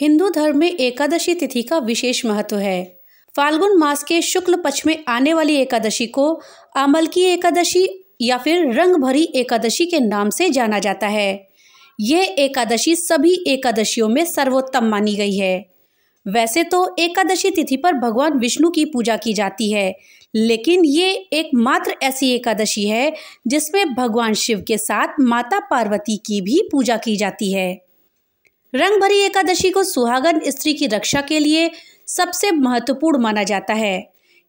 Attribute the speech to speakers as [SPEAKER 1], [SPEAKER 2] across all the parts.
[SPEAKER 1] हिंदू धर्म में एकादशी तिथि का विशेष महत्व है फाल्गुन मास के शुक्ल पक्ष में आने वाली एकादशी को आमल की एकादशी या फिर रंग भरी एकादशी के नाम से जाना जाता है यह एकादशी सभी एकादशियों में सर्वोत्तम मानी गई है वैसे तो एकादशी तिथि पर भगवान विष्णु की पूजा की जाती है लेकिन ये एकमात्र ऐसी एकादशी है जिसमें भगवान शिव के साथ माता पार्वती की भी पूजा की जाती है रंग भरी एकादशी को सुहागन स्त्री की रक्षा के लिए सबसे महत्वपूर्ण माना जाता है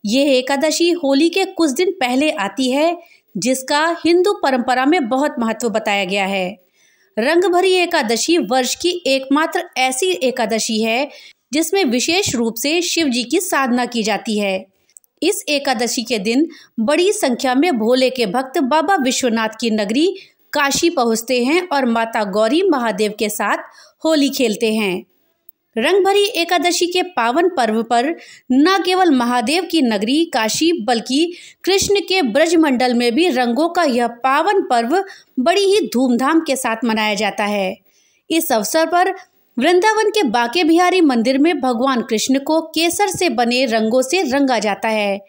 [SPEAKER 1] यह एकादशी होली के कुछ दिन पहले आती है जिसका हिंदू परंपरा में बहुत महत्व बताया गया है रंग भरी एकादशी वर्ष की एकमात्र ऐसी एकादशी है जिसमें विशेष रूप से शिव जी की साधना की जाती है इस एकादशी के दिन बड़ी संख्या में भोले के भक्त बाबा विश्वनाथ की नगरी काशी पहुँचते हैं और माता गौरी महादेव के साथ होली खेलते हैं रंग भरी एकादशी के पावन पर्व पर न केवल महादेव की नगरी काशी बल्कि कृष्ण के ब्रजमंडल में भी रंगों का यह पावन पर्व बड़ी ही धूमधाम के साथ मनाया जाता है इस अवसर पर वृंदावन के बाके बिहारी मंदिर में भगवान कृष्ण को केसर से बने रंगों से रंगा जाता है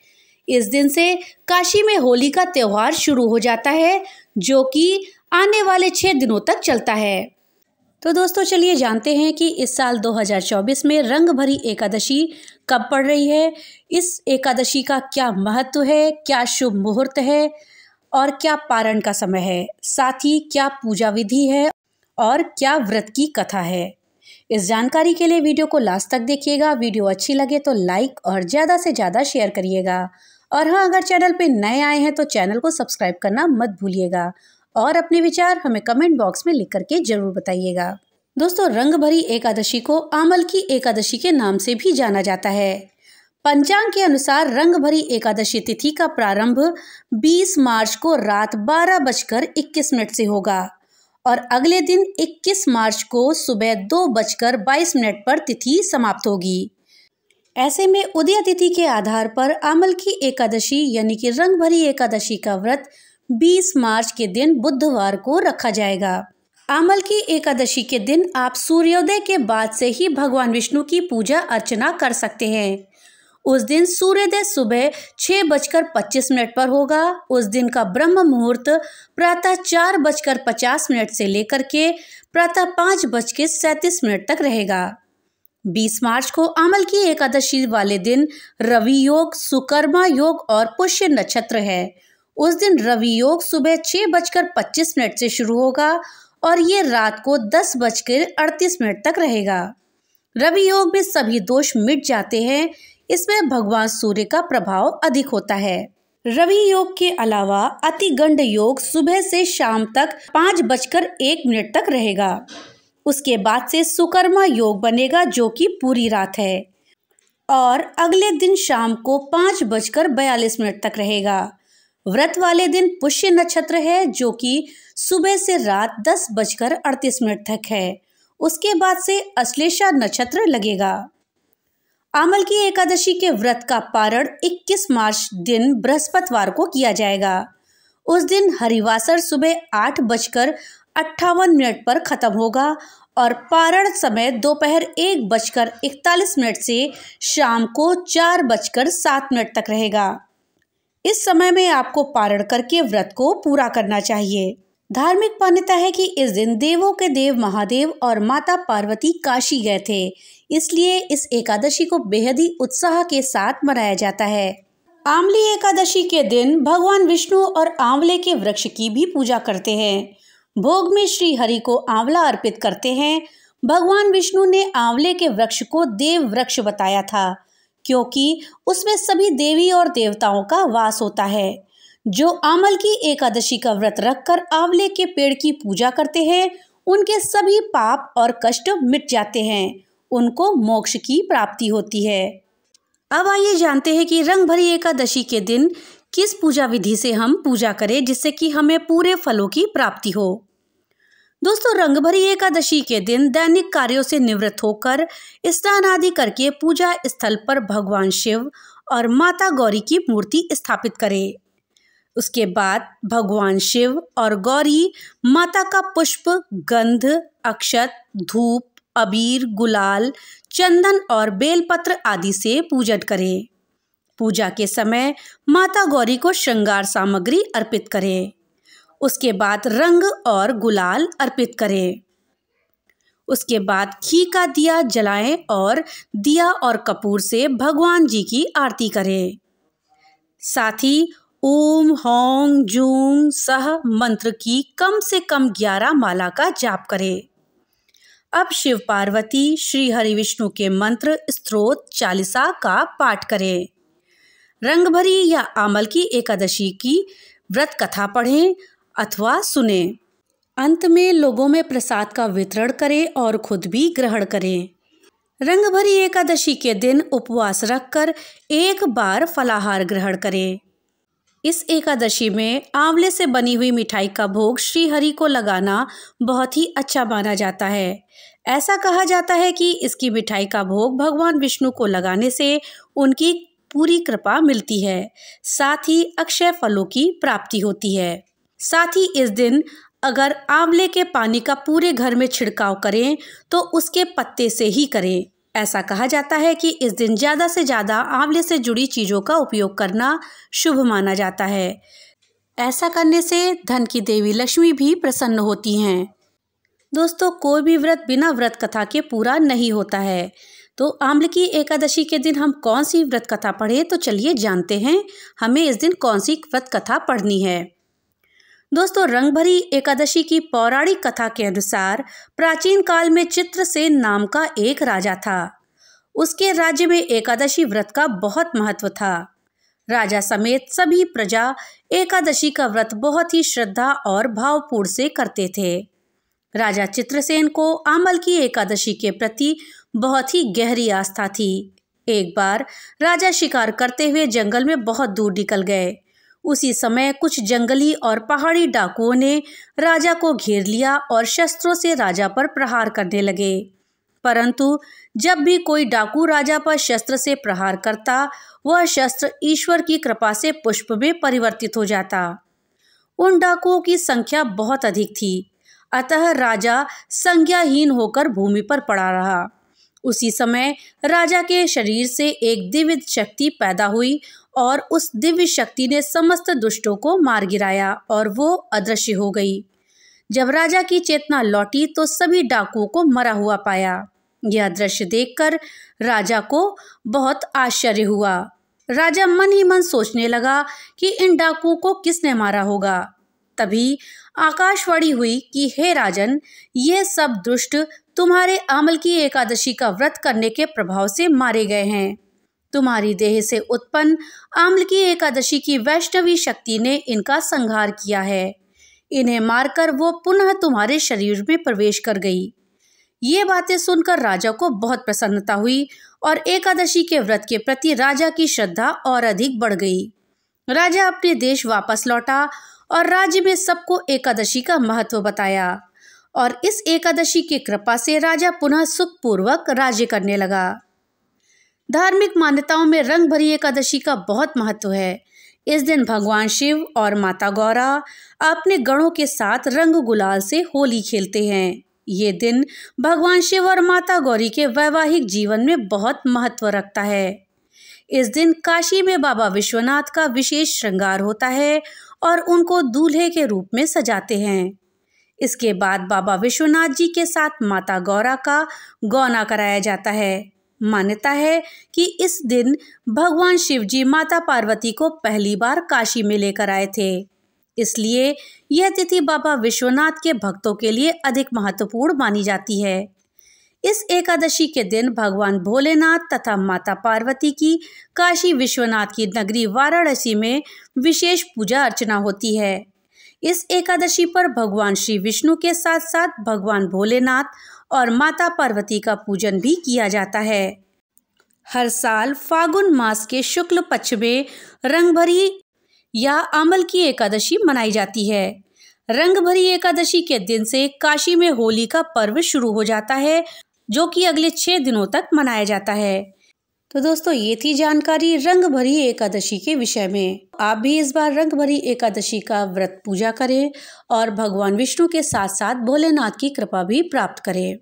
[SPEAKER 1] इस दिन से काशी में होली का त्यौहार शुरू हो जाता है जो कि आने वाले छः दिनों तक चलता है तो दोस्तों चलिए जानते हैं कि इस साल 2024 में रंग भरी एकादशी कब पड़ रही है इस एकादशी का क्या महत्व है क्या शुभ मुहूर्त है और क्या पारण का समय है साथ ही क्या पूजा विधि है और क्या व्रत की कथा है इस जानकारी के लिए वीडियो को लास्ट तक देखिएगा वीडियो अच्छी लगे तो लाइक और ज़्यादा से ज़्यादा शेयर करिएगा और हाँ अगर चैनल पे नए आए हैं तो चैनल को सब्सक्राइब करना मत भूलिएगा और अपने विचार हमें कमेंट बॉक्स में लिख करके जरूर बताइएगा दोस्तों रंग भरी एकादशी को आमल की एकादशी के नाम से भी जाना जाता है पंचांग के अनुसार रंग भरी एकादशी तिथि का प्रारंभ 20 मार्च को रात बारह बजकर इक्कीस मिनट से होगा और अगले दिन 21 मार्च को सुबह दो बजकर बाईस मिनट पर तिथि समाप्त होगी ऐसे में उदय तिथि के आधार पर अमल की एकादशी यानी कि रंग भरी एकादशी का व्रत 20 मार्च के दिन बुधवार को रखा जाएगा आमल की एकादशी के दिन आप सूर्योदय के बाद से ही भगवान विष्णु की पूजा अर्चना कर सकते हैं उस दिन सूर्योदय सुबह छः बजकर पच्चीस मिनट पर होगा उस दिन का ब्रह्म मुहूर्त प्रातः चार बजकर पचास मिनट से लेकर के प्रातः पाँच बज के सैंतीस मिनट तक रहेगा 20 मार्च को अमल की एकादशी वाले दिन रवि योग सुकर्मा योग और पुष्य नक्षत्र है उस दिन रवि योग सुबह छह बजकर पच्चीस मिनट से शुरू होगा और ये रात को दस बजकर अड़तीस मिनट तक रहेगा रवि योग में सभी दोष मिट जाते हैं इसमें भगवान सूर्य का प्रभाव अधिक होता है रवि योग के अलावा अतिगंड योग सुबह से शाम तक पाँच बजकर एक मिनट तक रहेगा उसके बाद से सुकर्मा योग बनेगा जो कि पूरी रात है और अगले दिन शाम को पाँच बजकर बयालीस मिनट तक रहेगा व्रत वाले दिन पुष्य नक्षत्र है जो कि सुबह से रात दस बजकर अड़तीस मिनट तक है उसके बाद से अश्लेषा नक्षत्र लगेगा आमल की एकादशी के व्रत का पारण 21 मार्च दिन बृहस्पतिवार को किया जाएगा उस दिन हरिवासर सुबह आठ बजकर अट्ठावन मिनट पर ख़त्म होगा और पारण समय दोपहर एक बजकर इकतालीस मिनट से शाम को चार बजकर सात मिनट तक रहेगा इस समय में आपको पारण करके व्रत को पूरा करना चाहिए धार्मिक मान्यता है कि इस दिन देवों के देव महादेव और माता पार्वती काशी गए थे इसलिए इस एकादशी को बेहद ही उत्साह के साथ मनाया जाता है आंवली एकादशी के दिन भगवान विष्णु और आंवले के वृक्ष की भी पूजा करते हैं भोग में श्री हरि को आंवला अर्पित करते हैं भगवान विष्णु ने आंवले के वृक्ष को देव वृक्ष बताया था क्योंकि उसमें सभी देवी और देवताओं का वास होता है जो आमल की एकादशी का व्रत रखकर आंवले के पेड़ की पूजा करते हैं उनके सभी पाप और कष्ट मिट जाते हैं उनको मोक्ष की प्राप्ति होती है अब आइए जानते हैं कि रंग भरी एकादशी के दिन किस पूजा विधि से हम पूजा करें जिससे कि हमें पूरे फलों की प्राप्ति हो दोस्तों रंगभरी एकादशी के दिन दैनिक कार्यों से निवृत्त होकर स्नान आदि करके पूजा स्थल पर भगवान शिव और माता गौरी की मूर्ति स्थापित करें उसके बाद भगवान शिव और गौरी माता का पुष्प गंध अक्षत धूप अबीर गुलाल चंदन और बेलपत्र आदि से पूजन करें पूजा के समय माता गौरी को श्रृंगार सामग्री अर्पित करें उसके बाद रंग और गुलाल अर्पित करें उसके बाद घी का दिया जलाएं और दिया और कपूर से भगवान जी की आरती करें साथ ही ओम होंग जूंग सह मंत्र की कम से कम ग्यारह माला का जाप करें अब शिव पार्वती श्री हरि विष्णु के मंत्र स्त्रोत चालीसा का पाठ करें रंगभरी या आमल की एकादशी की व्रत कथा पढ़ें अथवा सुने अंत में लोगों में प्रसाद का वितरण करें और खुद भी ग्रहण करें रंगभरी एकादशी के दिन उपवास रखकर एक बार फलाहार ग्रहण करें इस एकादशी में आंवले से बनी हुई मिठाई का भोग श्री हरि को लगाना बहुत ही अच्छा माना जाता है ऐसा कहा जाता है कि इसकी मिठाई का भोग भगवान विष्णु को लगाने से उनकी पूरी कृपा मिलती है साथ ही अक्षय फलों की प्राप्ति होती है साथ ही इस दिन अगर आंवले के पानी का पूरे घर में छिड़काव करें तो उसके पत्ते से ही करें ऐसा कहा जाता है कि इस दिन ज़्यादा से ज़्यादा आंवले से जुड़ी चीज़ों का उपयोग करना शुभ माना जाता है ऐसा करने से धन की देवी लक्ष्मी भी प्रसन्न होती हैं दोस्तों कोई भी व्रत बिना व्रत कथा के पूरा नहीं होता है तो आम्ल की एकादशी के दिन हम कौन सी व्रत कथा पढ़े तो चलिए जानते हैं हमें इस दिन कौन सी व्रत कथा पढ़नी है दोस्तों रंग भरी एकादशी की पौराणिक कथा के अनुसार प्राचीन काल में चित्रसेन नाम का एक राजा था उसके राज्य में एकादशी व्रत का बहुत महत्व था राजा समेत सभी प्रजा एकादशी का व्रत बहुत ही श्रद्धा और भावपूर्ण से करते थे राजा चित्रसेन को आमल की एकादशी के प्रति बहुत ही गहरी आस्था थी एक बार राजा शिकार करते हुए जंगल में बहुत दूर निकल गए उसी समय कुछ जंगली और पहाड़ी डाकुओं ने राजा को घेर लिया और शस्त्रों से राजा पर प्रहार करने लगे परंतु जब भी कोई डाकू राजा पर शस्त्र से प्रहार करता वह शस्त्र ईश्वर की कृपा से पुष्प में परिवर्तित हो जाता उन डाकुओं की संख्या बहुत अधिक थी अतः राजा संज्ञाहीन होकर भूमि पर पड़ा रहा उसी समय राजा के शरीर से एक दिव्य शक्ति पैदा हुई और उस दिव्य शक्ति ने समस्त दुष्टों को मार गिराया और वो अदृश्य हो गई जब राजा की चेतना लौटी तो सभी डाकुओं को मरा हुआ पाया यह दृश्य देखकर राजा को बहुत आश्चर्य हुआ राजा मन ही मन सोचने लगा कि इन डाकुओं को किसने मारा होगा तभी आकाशवाणी हुई कि हे राजन ये सब दुष्ट तुम्हारे अमल की एकादशी का व्रत करने के प्रभाव से मारे गए हैं तुम्हारी देह से उत्पन्न आम्ल की एकादशी की वैष्णवी शक्ति ने इनका संहार किया है इन्हें मारकर वो पुनः तुम्हारे शरीर में प्रवेश कर गई ये बातें सुनकर राजा को बहुत प्रसन्नता हुई और एकादशी के व्रत के प्रति राजा की श्रद्धा और अधिक बढ़ गई राजा अपने देश वापस लौटा और राज्य में सबको एकादशी का महत्व बताया और इस एकादशी की कृपा से राजा पुनः सुखपूर्वक राज्य करने लगा धार्मिक मान्यताओं में रंग भरी एकादशी का बहुत महत्व है इस दिन भगवान शिव और माता गौरा अपने गणों के साथ रंग गुलाल से होली खेलते हैं ये दिन भगवान शिव और माता गौरी के वैवाहिक जीवन में बहुत महत्व रखता है इस दिन काशी में बाबा विश्वनाथ का विशेष श्रृंगार होता है और उनको दूल्हे के रूप में सजाते हैं इसके बाद बाबा विश्वनाथ जी के साथ माता गौरा का गौना कराया जाता है मान्यता है कि इस दिन भगवान शिव जी माता पार्वती को पहली बार काशी में लेकर आए थे इसलिए यह तिथि बाबा विश्वनाथ के भक्तों के लिए अधिक महत्वपूर्ण मानी जाती है इस एकादशी के दिन भगवान भोलेनाथ तथा माता पार्वती की काशी विश्वनाथ की नगरी वाराणसी में विशेष पूजा अर्चना होती है इस एकादशी पर भगवान श्री विष्णु के साथ साथ भगवान भोलेनाथ और माता पार्वती का पूजन भी किया जाता है हर साल फागुन मास के शुक्ल पक्ष में रंगभरी या अमल की एकादशी मनाई जाती है रंगभरी एकादशी के दिन से काशी में होली का पर्व शुरू हो जाता है जो कि अगले छह दिनों तक मनाया जाता है तो दोस्तों ये थी जानकारी रंग भरी एकादशी के विषय में आप भी इस बार रंग भरी एकादशी का व्रत पूजा करें और भगवान विष्णु के साथ साथ भोलेनाथ की कृपा भी प्राप्त करें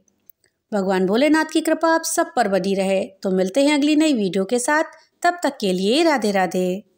[SPEAKER 1] भगवान भोलेनाथ की कृपा आप सब पर बनी रहे तो मिलते हैं अगली नई वीडियो के साथ तब तक के लिए राधे राधे